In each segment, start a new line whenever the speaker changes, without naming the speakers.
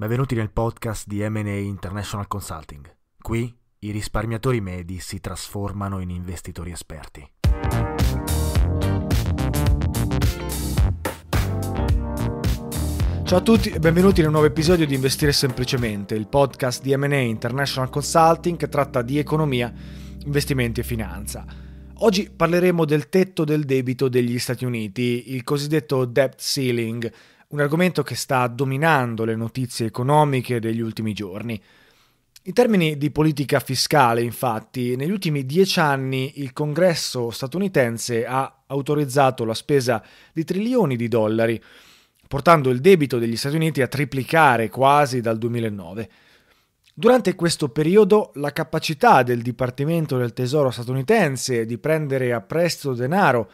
Benvenuti nel podcast di MA International Consulting. Qui i risparmiatori medi si trasformano in investitori esperti. Ciao a tutti e benvenuti nel nuovo episodio di Investire Semplicemente, il podcast di MA International Consulting che tratta di economia, investimenti e finanza. Oggi parleremo del tetto del debito degli Stati Uniti, il cosiddetto debt ceiling un argomento che sta dominando le notizie economiche degli ultimi giorni. In termini di politica fiscale, infatti, negli ultimi dieci anni il Congresso statunitense ha autorizzato la spesa di trilioni di dollari, portando il debito degli Stati Uniti a triplicare quasi dal 2009. Durante questo periodo la capacità del Dipartimento del Tesoro statunitense di prendere a prestito denaro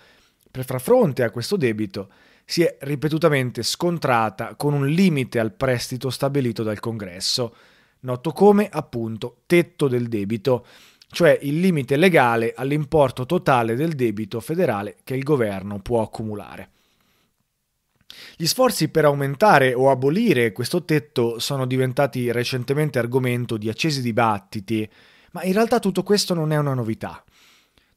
per far fronte a questo debito si è ripetutamente scontrata con un limite al prestito stabilito dal Congresso, noto come appunto tetto del debito, cioè il limite legale all'importo totale del debito federale che il governo può accumulare. Gli sforzi per aumentare o abolire questo tetto sono diventati recentemente argomento di accesi dibattiti, ma in realtà tutto questo non è una novità.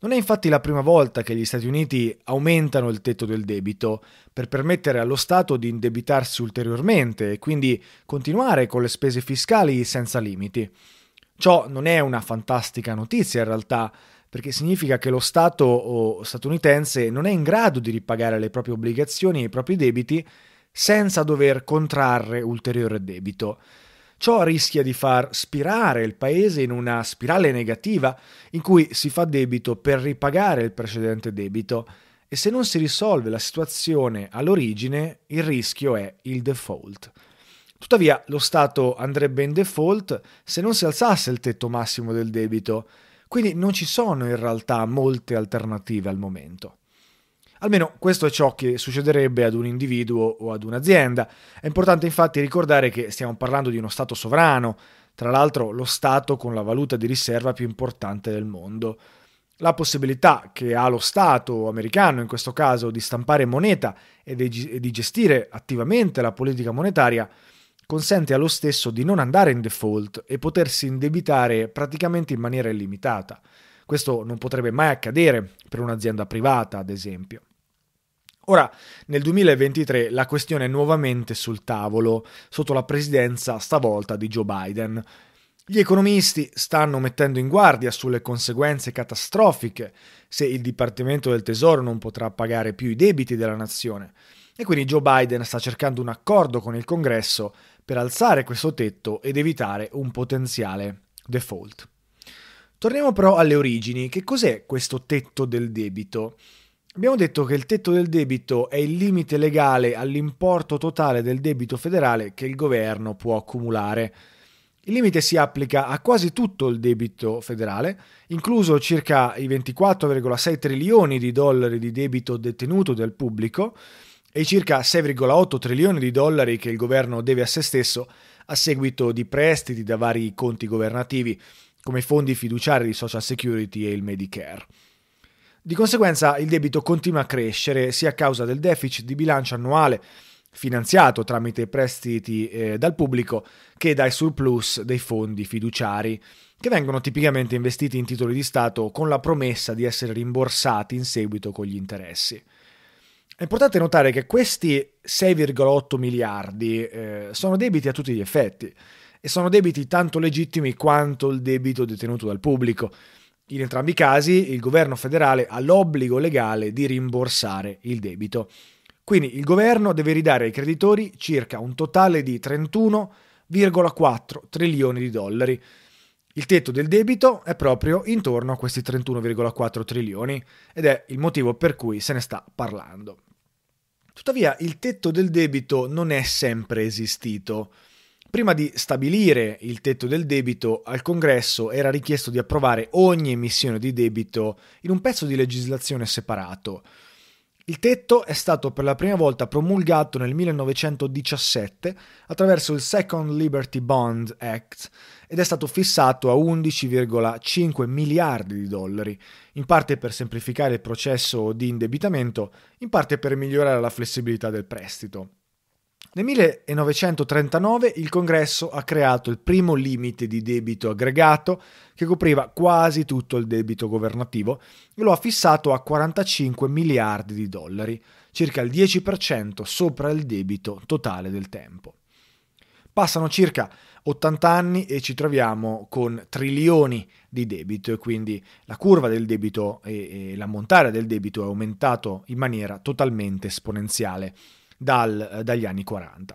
Non è infatti la prima volta che gli Stati Uniti aumentano il tetto del debito per permettere allo Stato di indebitarsi ulteriormente e quindi continuare con le spese fiscali senza limiti. Ciò non è una fantastica notizia in realtà, perché significa che lo Stato statunitense non è in grado di ripagare le proprie obbligazioni e i propri debiti senza dover contrarre ulteriore debito. Ciò rischia di far spirare il paese in una spirale negativa in cui si fa debito per ripagare il precedente debito e se non si risolve la situazione all'origine il rischio è il default. Tuttavia lo Stato andrebbe in default se non si alzasse il tetto massimo del debito, quindi non ci sono in realtà molte alternative al momento. Almeno questo è ciò che succederebbe ad un individuo o ad un'azienda. È importante infatti ricordare che stiamo parlando di uno Stato sovrano, tra l'altro lo Stato con la valuta di riserva più importante del mondo. La possibilità che ha lo Stato americano, in questo caso, di stampare moneta e di gestire attivamente la politica monetaria consente allo stesso di non andare in default e potersi indebitare praticamente in maniera illimitata. Questo non potrebbe mai accadere per un'azienda privata, ad esempio. Ora, nel 2023 la questione è nuovamente sul tavolo, sotto la presidenza stavolta di Joe Biden. Gli economisti stanno mettendo in guardia sulle conseguenze catastrofiche se il Dipartimento del Tesoro non potrà pagare più i debiti della nazione. E quindi Joe Biden sta cercando un accordo con il Congresso per alzare questo tetto ed evitare un potenziale default. Torniamo però alle origini. Che cos'è questo tetto del debito? Abbiamo detto che il tetto del debito è il limite legale all'importo totale del debito federale che il governo può accumulare. Il limite si applica a quasi tutto il debito federale, incluso circa i 24,6 trilioni di dollari di debito detenuto dal pubblico e i circa 6,8 trilioni di dollari che il governo deve a se stesso a seguito di prestiti da vari conti governativi, come i fondi fiduciari di Social Security e il Medicare. Di conseguenza il debito continua a crescere sia a causa del deficit di bilancio annuale finanziato tramite prestiti eh, dal pubblico che dai surplus dei fondi fiduciari che vengono tipicamente investiti in titoli di Stato con la promessa di essere rimborsati in seguito con gli interessi. È importante notare che questi 6,8 miliardi eh, sono debiti a tutti gli effetti e sono debiti tanto legittimi quanto il debito detenuto dal pubblico in entrambi i casi il governo federale ha l'obbligo legale di rimborsare il debito. Quindi il governo deve ridare ai creditori circa un totale di 31,4 trilioni di dollari. Il tetto del debito è proprio intorno a questi 31,4 trilioni ed è il motivo per cui se ne sta parlando. Tuttavia il tetto del debito non è sempre esistito. Prima di stabilire il tetto del debito, al Congresso era richiesto di approvare ogni emissione di debito in un pezzo di legislazione separato. Il tetto è stato per la prima volta promulgato nel 1917 attraverso il Second Liberty Bond Act ed è stato fissato a 11,5 miliardi di dollari, in parte per semplificare il processo di indebitamento, in parte per migliorare la flessibilità del prestito. Nel 1939 il Congresso ha creato il primo limite di debito aggregato che copriva quasi tutto il debito governativo e lo ha fissato a 45 miliardi di dollari, circa il 10% sopra il debito totale del tempo. Passano circa 80 anni e ci troviamo con trilioni di debito e quindi la curva del debito e, e l'ammontare del debito è aumentato in maniera totalmente esponenziale dal, eh, dagli anni 40.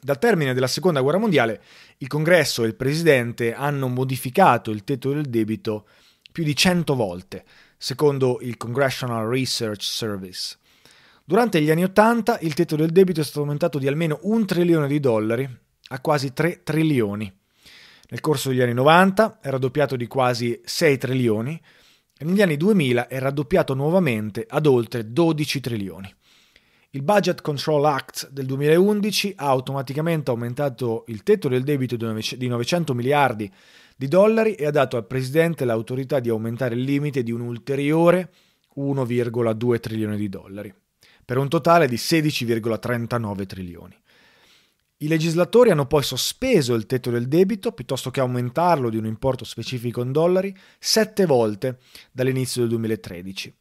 Dal termine della seconda guerra mondiale, il congresso e il presidente hanno modificato il tetto del debito più di 100 volte, secondo il Congressional Research Service. Durante gli anni 80 il tetto del debito è stato aumentato di almeno un trilione di dollari a quasi 3 trilioni. Nel corso degli anni 90 è raddoppiato di quasi 6 trilioni e negli anni 2000 è raddoppiato nuovamente ad oltre 12 trilioni. Il Budget Control Act del 2011 ha automaticamente aumentato il tetto del debito di 900 miliardi di dollari e ha dato al Presidente l'autorità di aumentare il limite di un ulteriore 1,2 trilioni di dollari, per un totale di 16,39 trilioni. I legislatori hanno poi sospeso il tetto del debito piuttosto che aumentarlo di un importo specifico in dollari sette volte dall'inizio del 2013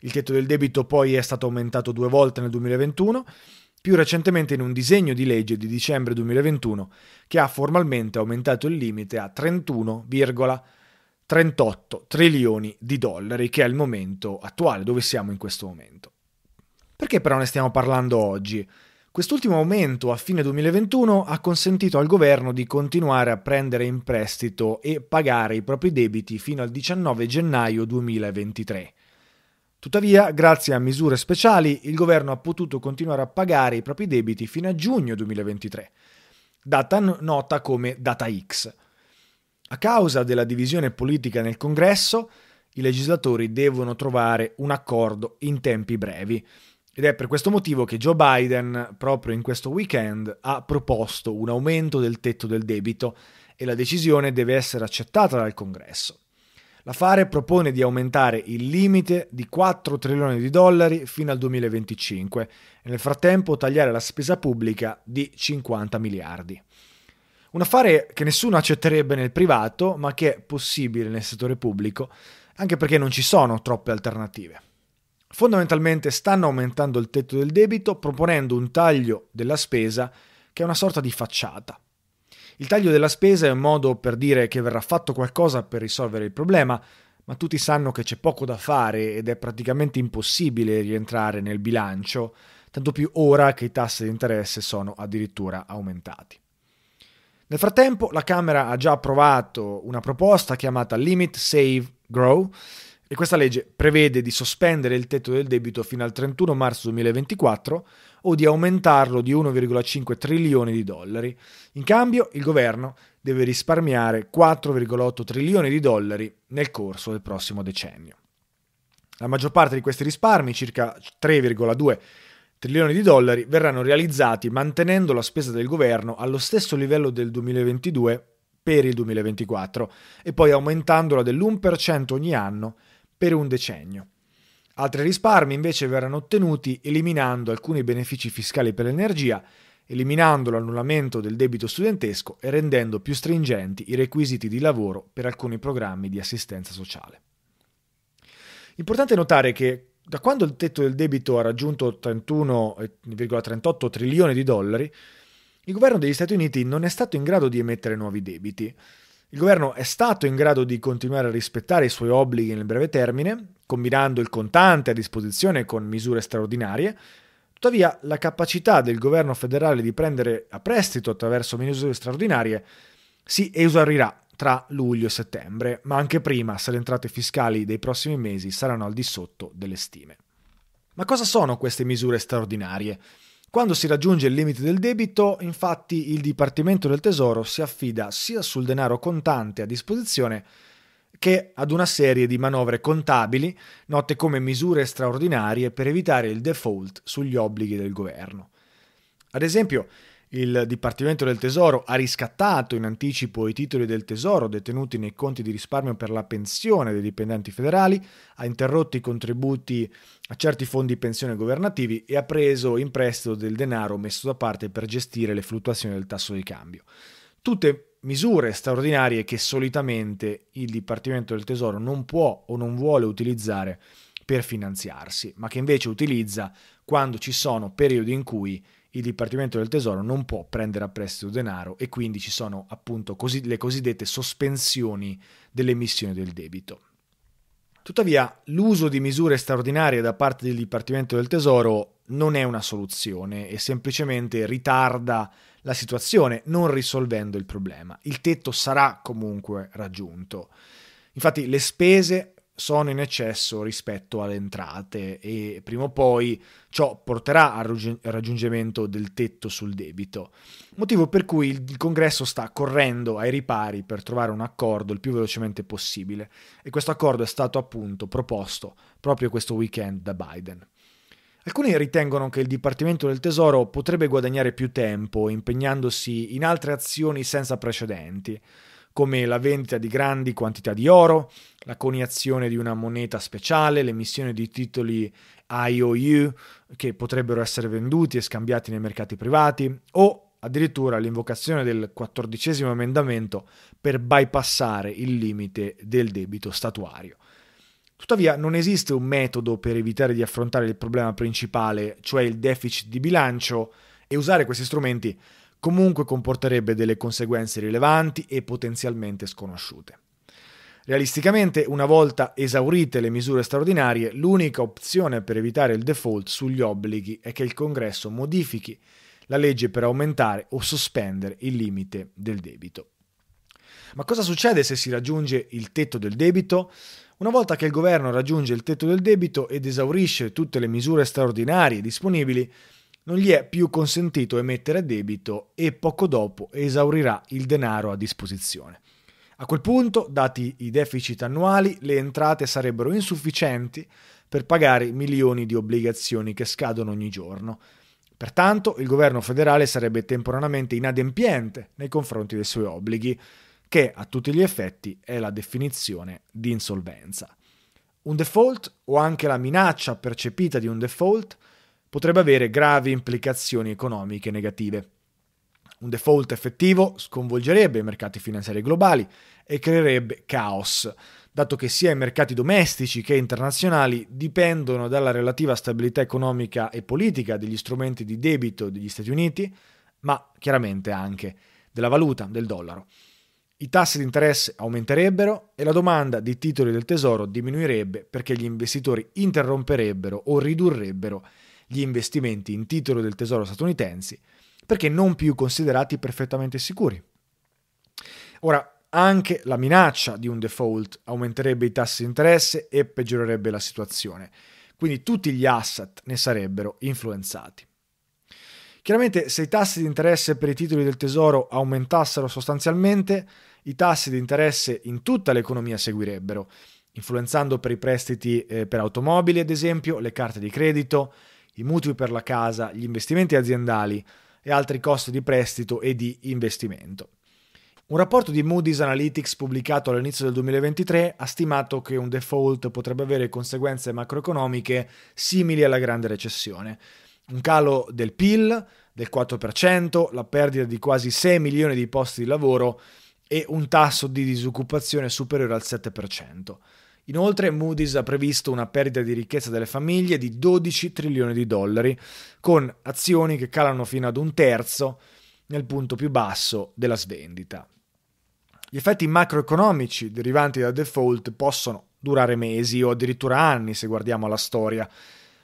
il tetto del debito poi è stato aumentato due volte nel 2021, più recentemente in un disegno di legge di dicembre 2021 che ha formalmente aumentato il limite a 31,38 trilioni di dollari, che è il momento attuale, dove siamo in questo momento. Perché però ne stiamo parlando oggi? Quest'ultimo aumento a fine 2021 ha consentito al governo di continuare a prendere in prestito e pagare i propri debiti fino al 19 gennaio 2023. Tuttavia, grazie a misure speciali, il governo ha potuto continuare a pagare i propri debiti fino a giugno 2023, data nota come data X. A causa della divisione politica nel Congresso, i legislatori devono trovare un accordo in tempi brevi. Ed è per questo motivo che Joe Biden, proprio in questo weekend, ha proposto un aumento del tetto del debito e la decisione deve essere accettata dal Congresso. La Fare propone di aumentare il limite di 4 trilioni di dollari fino al 2025 e nel frattempo tagliare la spesa pubblica di 50 miliardi. Un affare che nessuno accetterebbe nel privato, ma che è possibile nel settore pubblico, anche perché non ci sono troppe alternative. Fondamentalmente stanno aumentando il tetto del debito proponendo un taglio della spesa che è una sorta di facciata. Il taglio della spesa è un modo per dire che verrà fatto qualcosa per risolvere il problema, ma tutti sanno che c'è poco da fare ed è praticamente impossibile rientrare nel bilancio, tanto più ora che i tassi di interesse sono addirittura aumentati. Nel frattempo la Camera ha già approvato una proposta chiamata Limit Save Grow, e questa legge prevede di sospendere il tetto del debito fino al 31 marzo 2024 o di aumentarlo di 1,5 trilioni di dollari. In cambio, il governo deve risparmiare 4,8 trilioni di dollari nel corso del prossimo decennio. La maggior parte di questi risparmi, circa 3,2 trilioni di dollari, verranno realizzati mantenendo la spesa del governo allo stesso livello del 2022 per il 2024 e poi aumentandola dell'1% ogni anno per un decennio. Altri risparmi invece verranno ottenuti eliminando alcuni benefici fiscali per l'energia, eliminando l'annullamento del debito studentesco e rendendo più stringenti i requisiti di lavoro per alcuni programmi di assistenza sociale. Importante notare che da quando il tetto del debito ha raggiunto 31,38 trilioni di dollari, il governo degli Stati Uniti non è stato in grado di emettere nuovi debiti, il governo è stato in grado di continuare a rispettare i suoi obblighi nel breve termine, combinando il contante a disposizione con misure straordinarie, tuttavia la capacità del governo federale di prendere a prestito attraverso misure straordinarie si esaurirà tra luglio e settembre, ma anche prima se le entrate fiscali dei prossimi mesi saranno al di sotto delle stime. Ma cosa sono queste misure straordinarie? Quando si raggiunge il limite del debito, infatti, il Dipartimento del Tesoro si affida sia sul denaro contante a disposizione che ad una serie di manovre contabili, note come misure straordinarie per evitare il default sugli obblighi del governo. Ad esempio, il Dipartimento del Tesoro ha riscattato in anticipo i titoli del Tesoro detenuti nei conti di risparmio per la pensione dei dipendenti federali, ha interrotto i contributi a certi fondi pensione governativi e ha preso in prestito del denaro messo da parte per gestire le fluttuazioni del tasso di cambio. Tutte misure straordinarie che solitamente il Dipartimento del Tesoro non può o non vuole utilizzare per finanziarsi, ma che invece utilizza quando ci sono periodi in cui il Dipartimento del Tesoro non può prendere a prestito denaro e quindi ci sono appunto così, le cosiddette sospensioni dell'emissione del debito. Tuttavia, l'uso di misure straordinarie da parte del Dipartimento del Tesoro non è una soluzione e semplicemente ritarda la situazione, non risolvendo il problema. Il tetto sarà comunque raggiunto. Infatti, le spese sono in eccesso rispetto alle entrate e prima o poi ciò porterà al raggiungimento del tetto sul debito, motivo per cui il congresso sta correndo ai ripari per trovare un accordo il più velocemente possibile e questo accordo è stato appunto proposto proprio questo weekend da Biden. Alcuni ritengono che il Dipartimento del Tesoro potrebbe guadagnare più tempo impegnandosi in altre azioni senza precedenti, come la vendita di grandi quantità di oro, la coniazione di una moneta speciale, l'emissione di titoli IOU che potrebbero essere venduti e scambiati nei mercati privati o addirittura l'invocazione del quattordicesimo emendamento per bypassare il limite del debito statuario. Tuttavia non esiste un metodo per evitare di affrontare il problema principale, cioè il deficit di bilancio, e usare questi strumenti comunque comporterebbe delle conseguenze rilevanti e potenzialmente sconosciute. Realisticamente, una volta esaurite le misure straordinarie, l'unica opzione per evitare il default sugli obblighi è che il Congresso modifichi la legge per aumentare o sospendere il limite del debito. Ma cosa succede se si raggiunge il tetto del debito? Una volta che il governo raggiunge il tetto del debito ed esaurisce tutte le misure straordinarie disponibili, non gli è più consentito emettere debito e poco dopo esaurirà il denaro a disposizione. A quel punto, dati i deficit annuali, le entrate sarebbero insufficienti per pagare milioni di obbligazioni che scadono ogni giorno. Pertanto il governo federale sarebbe temporaneamente inadempiente nei confronti dei suoi obblighi, che a tutti gli effetti è la definizione di insolvenza. Un default o anche la minaccia percepita di un default potrebbe avere gravi implicazioni economiche negative. Un default effettivo sconvolgerebbe i mercati finanziari globali e creerebbe caos, dato che sia i mercati domestici che internazionali dipendono dalla relativa stabilità economica e politica degli strumenti di debito degli Stati Uniti, ma chiaramente anche della valuta, del dollaro. I tassi di interesse aumenterebbero e la domanda di titoli del tesoro diminuirebbe perché gli investitori interromperebbero o ridurrebbero gli investimenti in titoli del tesoro statunitensi perché non più considerati perfettamente sicuri. Ora, anche la minaccia di un default aumenterebbe i tassi di interesse e peggiorerebbe la situazione, quindi tutti gli asset ne sarebbero influenzati. Chiaramente se i tassi di interesse per i titoli del tesoro aumentassero sostanzialmente, i tassi di interesse in tutta l'economia seguirebbero, influenzando per i prestiti eh, per automobili, ad esempio, le carte di credito, i mutui per la casa, gli investimenti aziendali, e altri costi di prestito e di investimento. Un rapporto di Moody's Analytics pubblicato all'inizio del 2023 ha stimato che un default potrebbe avere conseguenze macroeconomiche simili alla grande recessione. Un calo del PIL del 4%, la perdita di quasi 6 milioni di posti di lavoro e un tasso di disoccupazione superiore al 7%. Inoltre Moody's ha previsto una perdita di ricchezza delle famiglie di 12 trilioni di dollari, con azioni che calano fino ad un terzo nel punto più basso della svendita. Gli effetti macroeconomici derivanti dal default possono durare mesi o addirittura anni se guardiamo alla storia.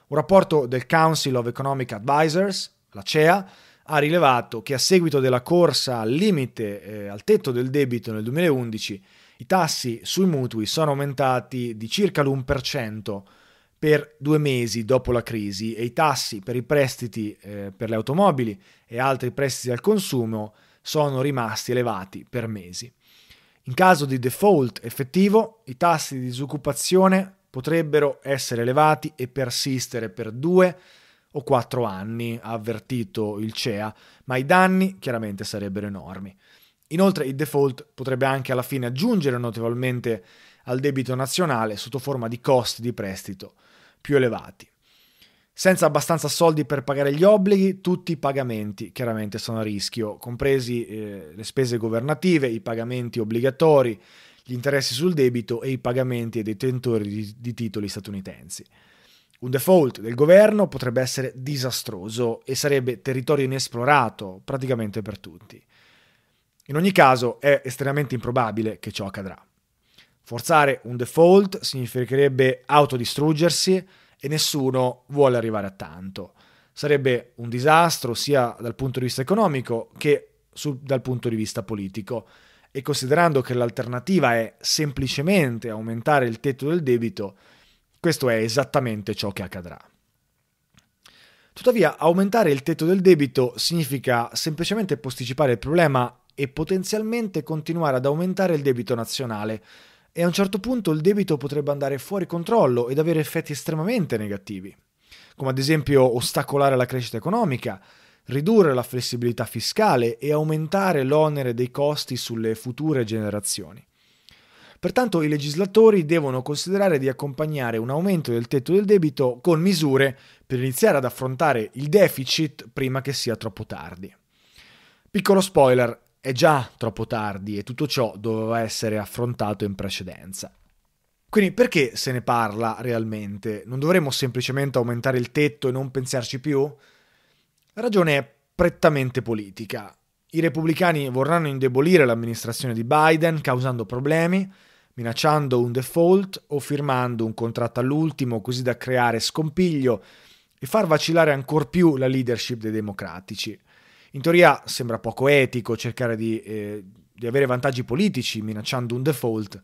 Un rapporto del Council of Economic Advisors, la CEA, ha rilevato che a seguito della corsa al limite, eh, al tetto del debito nel 2011, i tassi sui mutui sono aumentati di circa l'1% per due mesi dopo la crisi e i tassi per i prestiti eh, per le automobili e altri prestiti al consumo sono rimasti elevati per mesi. In caso di default effettivo, i tassi di disoccupazione potrebbero essere elevati e persistere per due o quattro anni, ha avvertito il CEA, ma i danni chiaramente sarebbero enormi. Inoltre il default potrebbe anche alla fine aggiungere notevolmente al debito nazionale sotto forma di costi di prestito più elevati. Senza abbastanza soldi per pagare gli obblighi, tutti i pagamenti chiaramente sono a rischio, compresi eh, le spese governative, i pagamenti obbligatori, gli interessi sul debito e i pagamenti ai detentori di, di titoli statunitensi. Un default del governo potrebbe essere disastroso e sarebbe territorio inesplorato praticamente per tutti. In ogni caso è estremamente improbabile che ciò accadrà. Forzare un default significherebbe autodistruggersi e nessuno vuole arrivare a tanto. Sarebbe un disastro sia dal punto di vista economico che su, dal punto di vista politico e considerando che l'alternativa è semplicemente aumentare il tetto del debito, questo è esattamente ciò che accadrà. Tuttavia, aumentare il tetto del debito significa semplicemente posticipare il problema e potenzialmente continuare ad aumentare il debito nazionale. E a un certo punto il debito potrebbe andare fuori controllo ed avere effetti estremamente negativi, come ad esempio ostacolare la crescita economica, ridurre la flessibilità fiscale e aumentare l'onere dei costi sulle future generazioni. Pertanto i legislatori devono considerare di accompagnare un aumento del tetto del debito con misure per iniziare ad affrontare il deficit prima che sia troppo tardi. Piccolo spoiler, è già troppo tardi e tutto ciò doveva essere affrontato in precedenza. Quindi perché se ne parla realmente? Non dovremmo semplicemente aumentare il tetto e non pensarci più? La ragione è prettamente politica. I repubblicani vorranno indebolire l'amministrazione di Biden causando problemi, minacciando un default o firmando un contratto all'ultimo così da creare scompiglio e far vacillare ancor più la leadership dei democratici. In teoria sembra poco etico cercare di, eh, di avere vantaggi politici minacciando un default,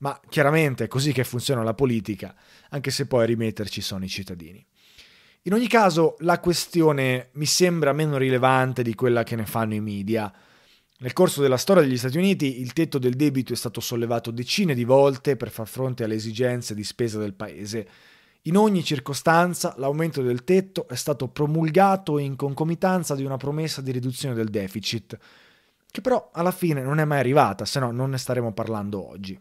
ma chiaramente è così che funziona la politica, anche se poi a rimetterci sono i cittadini. In ogni caso, la questione mi sembra meno rilevante di quella che ne fanno i media. Nel corso della storia degli Stati Uniti il tetto del debito è stato sollevato decine di volte per far fronte alle esigenze di spesa del paese in ogni circostanza l'aumento del tetto è stato promulgato in concomitanza di una promessa di riduzione del deficit, che però alla fine non è mai arrivata, se no non ne staremo parlando oggi.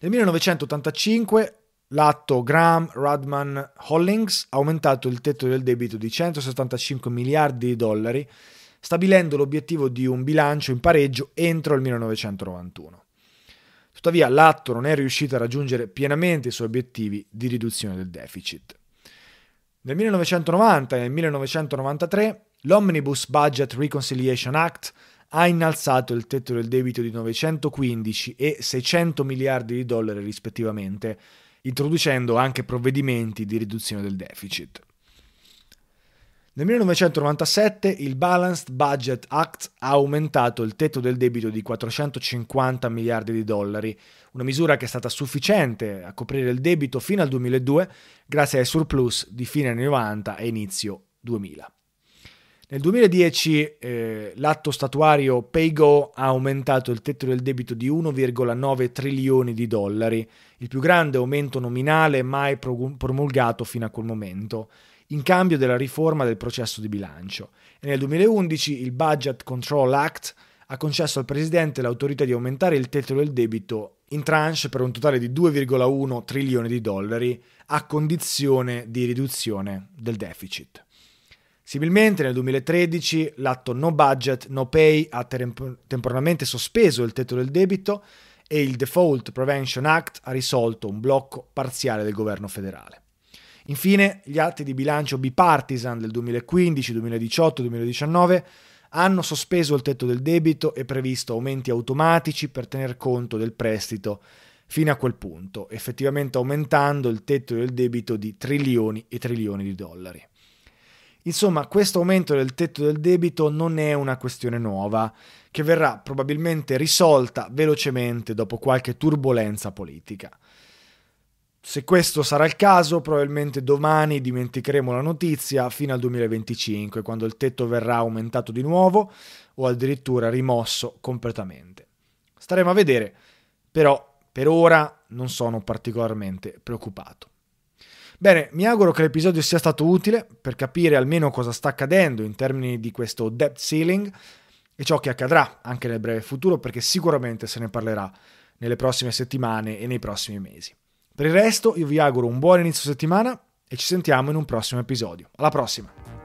Nel 1985 l'atto Graham-Rudman-Hollings ha aumentato il tetto del debito di 175 miliardi di dollari, stabilendo l'obiettivo di un bilancio in pareggio entro il 1991. Tuttavia l'atto non è riuscito a raggiungere pienamente i suoi obiettivi di riduzione del deficit. Nel 1990 e nel 1993 l'Omnibus Budget Reconciliation Act ha innalzato il tetto del debito di 915 e 600 miliardi di dollari rispettivamente, introducendo anche provvedimenti di riduzione del deficit. Nel 1997 il Balanced Budget Act ha aumentato il tetto del debito di 450 miliardi di dollari, una misura che è stata sufficiente a coprire il debito fino al 2002 grazie ai surplus di fine anni 90 e inizio 2000. Nel 2010 eh, l'atto statuario PayGo ha aumentato il tetto del debito di 1,9 trilioni di dollari, il più grande aumento nominale mai promulgato fino a quel momento, in cambio della riforma del processo di bilancio. E nel 2011 il Budget Control Act ha concesso al Presidente l'autorità di aumentare il tetto del debito in tranche per un totale di 2,1 trilioni di dollari a condizione di riduzione del deficit. Similmente nel 2013 l'atto No Budget, No Pay ha temporaneamente sospeso il tetto del debito e il Default Prevention Act ha risolto un blocco parziale del governo federale. Infine, gli atti di bilancio bipartisan del 2015, 2018 e 2019 hanno sospeso il tetto del debito e previsto aumenti automatici per tener conto del prestito fino a quel punto, effettivamente aumentando il tetto del debito di trilioni e trilioni di dollari. Insomma, questo aumento del tetto del debito non è una questione nuova, che verrà probabilmente risolta velocemente dopo qualche turbolenza politica. Se questo sarà il caso, probabilmente domani dimenticheremo la notizia fino al 2025, quando il tetto verrà aumentato di nuovo o addirittura rimosso completamente. Staremo a vedere, però per ora non sono particolarmente preoccupato. Bene, mi auguro che l'episodio sia stato utile per capire almeno cosa sta accadendo in termini di questo debt ceiling e ciò che accadrà anche nel breve futuro perché sicuramente se ne parlerà nelle prossime settimane e nei prossimi mesi. Per il resto io vi auguro un buon inizio settimana e ci sentiamo in un prossimo episodio. Alla prossima!